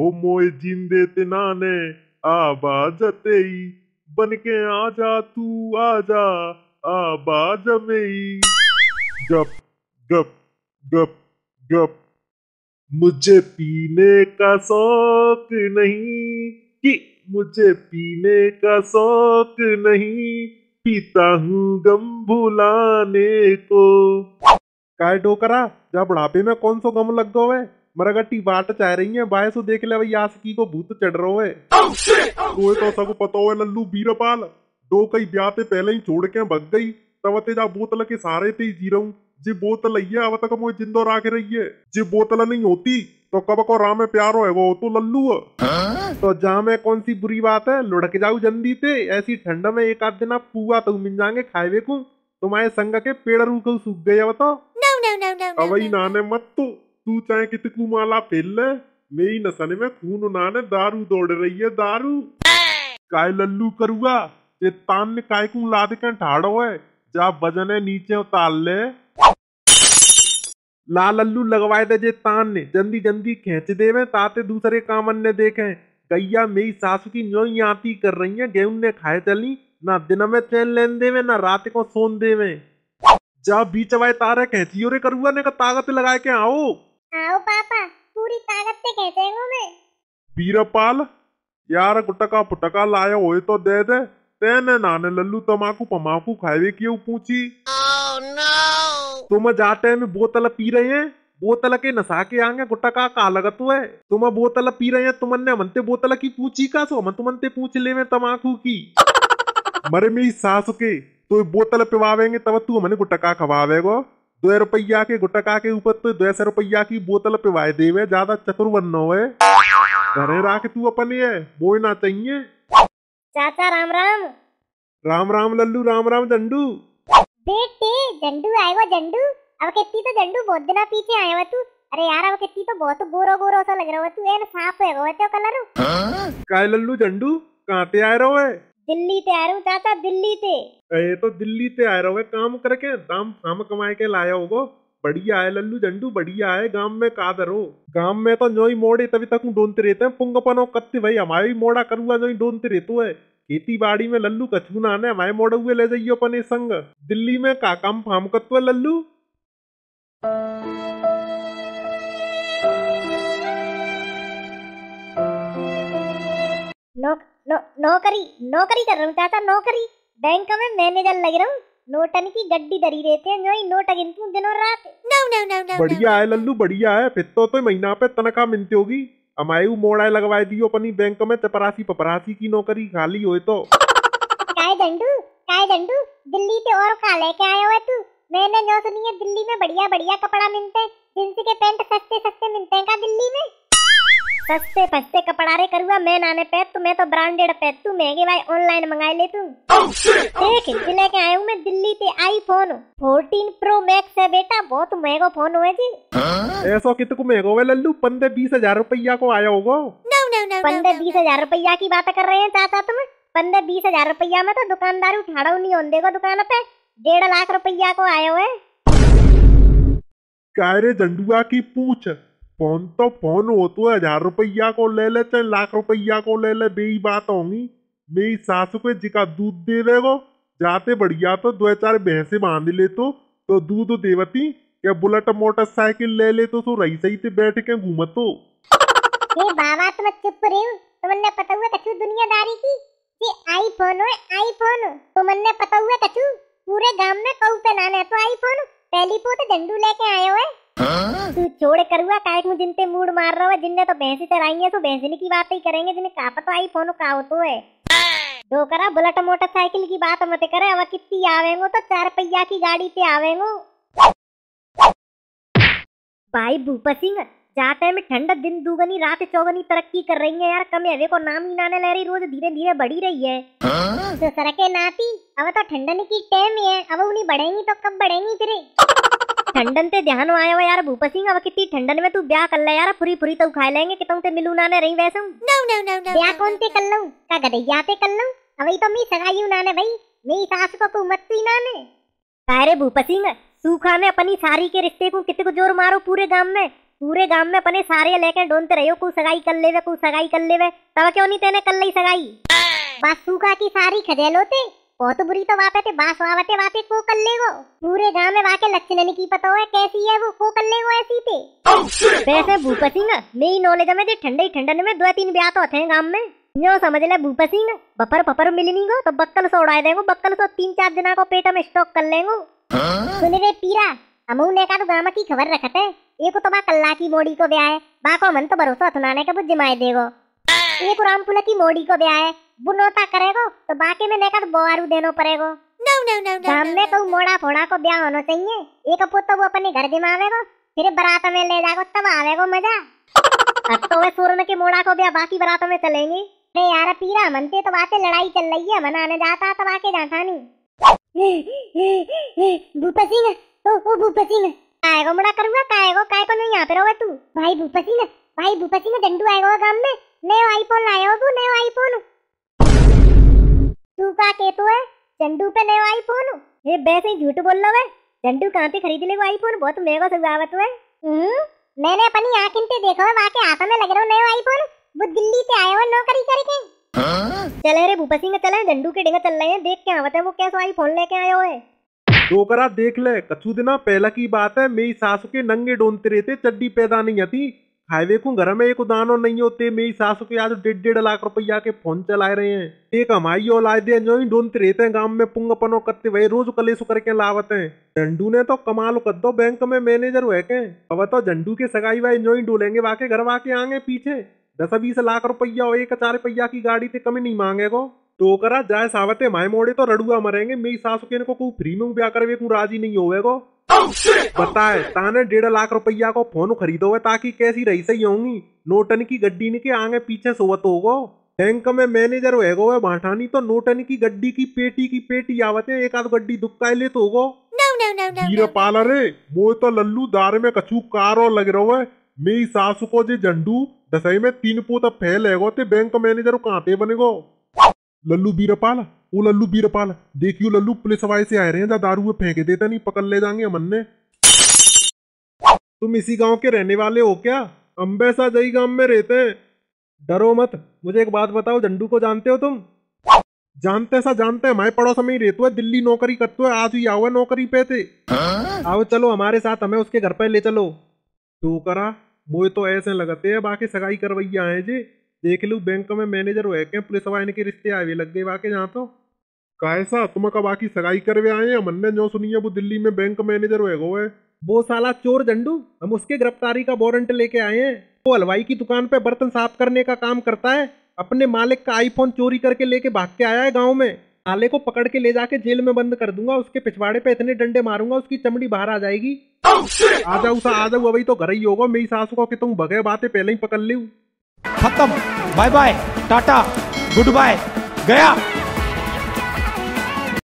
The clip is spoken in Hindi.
ओ मोए जिंदे ने आबा जतेई बन के आ जा तू जा आबा जमे गप गप गप गप मुझे पीने का शौक नहीं कि मुझे पीने का शौक नहीं पीता हूँ गम भुलाने को काय डोकरा जा बुढ़ापे में कौन सो गम लग गए मरगट्टी बाट चाह रही है बाय सो देख लिया भाई आसकी को भूत चढ़ रो है oh, oh, तो तो सब पता हो लल्लू बीरपाल दो कई ब्याह पे पहले ही छोड़ के भग गई तब ते जा बोतल के सारे ते ही जी रहा हूँ जी बोतल ही है अब तक मोह जिंदो राख रही है जी बोतल नहीं होती तो कब को राम में प्यारो है वो तो लल्लू है तो जहाँ में कौन सी बुरी बात है लुढ़क जाऊ जल्दी ते ऐसी ठंड में एक आध दिन आप पुआ तो मिल जाएंगे खाए को तुम्हारे संग के पेड़ रूख सूख गए बताओ नो नो नो नो अवई नाने मत तू तो। तू चाहे कितकू माला फेल ले मेरी नसन में खून उनाने दारू दौड़ रही है दारू काय लल्लू करूगा ये तान ने काय कू लाद के ठाड़ो है जा वजन है नीचे उतार ले लाल लल्लू लगवाए दे जे तान ने जल्दी जल्दी खेच देवे ताते दूसरे काम ने देखे गैया मेरी सासू की न्यो आती कर रही है गेहूं ने खाए चली ना दिन में चैन लेन देवे ना रात को सोन देवे जा बीच वाय तारे कहती और करुआ ने का ताकत लगा के आओ आओ पापा पूरी ताकत से कहते हैं मैं बीरपाल यार गुटका पुटका लाए हो तो दे दे तेने नाने लल्लू तमाकू पमाकू खावे क्यों पूछी oh, no. तुम जाते में बोतल पी रहे हैं बोतल के नशा के आगे गुटका का लगत है तुम बोतल पी रहे हैं तुमने मनते बोतल की पूछी का सो मन तुमनते पूछ ले में तमाकू की मरे मेरी सास के तो बोतल पिवावेंगे तब तू हमने गुटका खवावेगो दो रुपया के गुटका के ऊपर तो दो सौ रुपया की बोतल पिवाए देवे ज्यादा चतुर बनना है घरे राख तू अपन ये बोलना चाहिए चाचा राम राम राम राम लल्लू राम राम झंडू बेटे झंडू आएगा झंडू अब कितनी तो झंडू बहुत दिना पीछे आया हुआ तू अरे यार अब कितनी तो बहुत गोरो गोरो सा लग रहा हुआ तू एन सांप है वो कलर हाँ? काय लल्लू झंडू कहाँ पे आए रहो है दिल्ली ते आ रहा हूँ चाचा दिल्ली ते ये तो दिल्ली ते आ रहा हूँ काम करके दाम फाम कमाए के लाया होगा बढ़िया है लल्लू झंडू बढ़िया है गांव में का दरो गांव में तो नोई मोड़े तभी तक डोनते रहते हैं पुंगपनो कत्ते भाई हमारे भी मोड़ा करुआ नोई डोनते रहते है खेती बाड़ी में लल्लू कछू ना हमारे मोड़े हुए ले जाइयो अपने संग दिल्ली में का काम फाम कत्व लल्लू लोग नौकरी नौकरी कर रहा हूँ चाचा नौकरी बैंक में मैनेजर लग रहा हूँ नोटन की गड्डी दरी रहते हैं जो ही नोट गिनती दिनों रात नो नो नो नो बढ़िया है लल्लू बढ़िया है फिर तो, तो महीना पे तनखा मिलती होगी अमायू मोड़ा लगवाए दियो अपनी बैंक में तपरासी पपरासी की नौकरी खाली होए तो काय डंडू काय डंडू दिल्ली से और का लेके आया हुआ है तू मैंने जो सुनी है दिल्ली में बढ़िया बढ़िया कपड़ा मिलते हैं जिनसे के पैंट करारे करुआ मैं नाने पे तू मैं तो ब्रांडेड पे तू महंगे भाई ऑनलाइन मंगाई ले तू oh, oh, देख जी लेके आया हूँ मैं दिल्ली से आईफोन 14 प्रो मैक्स है बेटा बहुत महंगो फोन हुआ जी ऐसा कितने महंगो है लल्लू पंद्रह बीस हजार रुपया को आया होगा पंद्रह बीस हजार रुपया की बात कर रहे हैं चाचा तुम पंद्रह बीस हजार रुपया में तो दुकानदार उठाड़ो नहीं होने देगा दुकान पे डेढ़ लाख रुपया को आयो है कायरे जंडुआ की पूछ फोन तो फोन हो तो हजार रुपया को ले ले चाहे लाख रुपया को ले ले बेई बात होगी मेरी सासू को जिका दूध दे रहे हो जाते बढ़िया तो दो चार भैंसे बांध ले तो, तो दूध देवती या बुलेट मोटरसाइकिल ले ले तो सो रही सही से बैठ के घूम तो हे बाबा तुम चुप रहो तुमने पता हुआ कछु दुनियादारी की ये आईफोन है आईफोन तुमने पता हुआ कछु पूरे गांव में कौ पे नाने तो आईफोन पहली पोते तो झंडू लेके आए हो तू छोड़ करुआ काहे मुझ जिनते मूड मार रहा है जिनने तो भैंसी चराई है तो भैंसनी की बात ही करेंगे जिन्हें का पता तो आई फोन का हो तो है दो करा बुलेट मोटरसाइकिल की बात मत करे अब कितनी आवेंगो तो चार पहिया की गाड़ी पे आवेंगो भाई भूपा सिंह जाते में ठंड दिन दुगनी रात चौगनी तरक्की कर रही है यार कम हवे को नाम ही नाने ले रही रोज धीरे धीरे बढ़ी रही है हाँ? तो सरके नाती अब तो ठंडन की टाइम है अब उन्हीं बढ़ेंगी तो कब बढ़ेंगी फिर ठंडन ते ध्यान आया हुआ यार भूपा सिंह अब कितनी ठंडन में तू ब्याह कर ले यार पूरी पूरी तो खा लेंगे कि तुम ते मिलू ना रही वैसे नो नो नो नो ब्याह कौन ते कर लूं का गदैया ते कर लऊं अबई तो मी सगाई ना ने भाई मेरी सास को तू तो मत पीना ने कारे भूपा सिंह सूखा ने अपनी सारी के रिश्ते को कितने को जोर मारो पूरे गांव में पूरे गांव में अपने सारे लेके ढूंढते रहो को सगाई कर लेवे को सगाई कर लेवे तब क्यों नहीं तेने कर ली सगाई बस सूखा की सारी खदेलोते बहुत बुरी तो बात है ते बास वावते वाते को कल्ले को पूरे गांव में वाके लक्ष्मण की पता है कैसी है वो को कल्ले को ऐसी थे oh, वैसे oh, सिंह मेरी नॉलेज में दे ठंडे ठंडन में दो तीन ब्याह तो थे गांव में यो समझ ले भूपत सिंह बफर बफर मिलनी को तो बक्कल सो उड़ा देंगे बक्कल सो तीन चार दिन को पेट में स्टॉक कर लेंगे सुन रे पीरा हमू ने का तो गांव की खबर रखते एक तो बा कल्ला की मोड़ी को ब्याह है बा को मन तो भरोसा थनाने का बुझ जिमाए देगो एक रामपुला की मोड़ी को ब्याह है बुनोता करेगो तो बाकी में नेकर तो बोआरू देनो पड़ेगो नो नो नो नो हम हमने तो मोड़ा फोड़ा को ब्याह होना चाहिए एक पोतो वो अपने घर दिमावेगो फिर बारात में ले जागो तब आवेगो मजा अब तो वे सूरन के मोड़ा को ब्याह बाकी बारातों में चलेंगे अरे यार पीरा मनते तो बातें लड़ाई चल रही है मनाने जाता तब आके जाता नहीं भूपा सिंह ओ ओ भूपा सिंह आएगो मोड़ा करूंगा काएगो काए को नहीं यहां पे रहोगे तू भाई भूपा सिंह भाई भूपा सिंह डंडू आएगा गांव में नया आईफोन लाया हो तू नया आईफोन तू का के कहतो है चंडू पे नया आईफोन ये वैसे ही झूठ बोल रहा है चंडू कहां पे खरीद ले वो आईफोन बहुत महंगा सजावट है हम्म मैंने अपनी आंखें पे देखा है वहां के हाथ में लग रहा नया आईफोन वो दिल्ली से आया हो नौकरी करके चल रे भूपा सिंह चल रहे झंडू के डेगा चल रहे हैं देख के आवत है वो कैसा आईफोन लेके आया हुआ है डोकरा देख ले कछु दिना पहला की बात है मेरी सासू के नंगे डोनते रहते चड्डी पैदा नहीं आती हाईवे को घर में एक दानो नहीं होते मेरी सासू के आज डेढ़ डेढ़ लाख रुपया के फोन चला रहे हैं एक हमारी दे जो ही ढूंढते रहते हैं गांव में पुंग पनो करते वही रोज कलेसु करके लावते हैं झंडू ने तो कमाल कर दो बैंक में मैनेजर हुए के अब तो झंडू के सगाई वाई जो ही डोलेंगे वाके घर वाके आगे पीछे दस बीस लाख रुपया और एक चार रुपया की गाड़ी से कमी नहीं मांगे को तो करा जाए सावते माए मोड़े तो रड़ुआ मरेंगे मेरी सासू के इनको फ्री में ब्याह करवे को राजी नहीं होवेगो Oh, बताए oh, ताने डेढ़ लाख रुपया को फोन खरीदो है ताकि कैसी रही सही होंगी नोटन की गड्डी के आगे पीछे सोवत होगो बैंक में मैनेजर होगो है तो नोटन की गड्डी की पेटी की पेटी आवत है एक आध गड्डी दुक्का ले तो होगो हीरे पाला रे वो तो लल्लू दार में कछु और लग रहो है मेरी सासू को जे झंडू दसाई में तीन पोता फैल है ते बैंक मैनेजर कहाँ ते बनेगो लल्लू बीरपाला वो लल्लू बीरपाल देखियो लल्लू पुलिस वाले से आए रहे हैं दारू में फेंके देता नहीं पकड़ ले जाएंगे अमन ने तुम इसी गांव के रहने वाले हो क्या अम्बेसा जई गांव में रहते हैं डरो मत मुझे एक बात बताओ झंडू को जानते हो तुम जानते सा जानते हैं हमारे पड़ोस में ही रहते हैं दिल्ली नौकरी करते हैं आज ही आओ नौकरी पे थे आओ चलो हमारे साथ हमें उसके घर पर ले चलो तो करा मुझे तो ऐसे लगते हैं बाकी सगाई करवैया आए जी देख लो बैंक में मैनेजर हुए के पुलिस वाले के रिश्ते आए लग गए बाकी जहाँ तो कैसा तुम कबा की सगाई करवे आए हैं मन्ने जो सुनिए वो दिल्ली में बैंक मैनेजर हुए है वो साला चोर जंडू हम उसके गिरफ्तारी का वारंट लेके आए हैं वो हलवाई की दुकान पे बर्तन साफ करने का काम करता है अपने मालिक का आईफोन चोरी करके लेके भाग के आया है गाँव में साले को पकड़ के ले जाके जेल में बंद कर दूंगा उसके पिछवाड़े पे इतने डंडे मारूंगा उसकी चमड़ी बाहर आ जाएगी oh, आ जाऊ सा आ जाऊ अभी तो घर ही होगा मेरी सासू को कि तुम भगे बातें पहले ही पकड़ ली खत्म bye bye tata good bye गया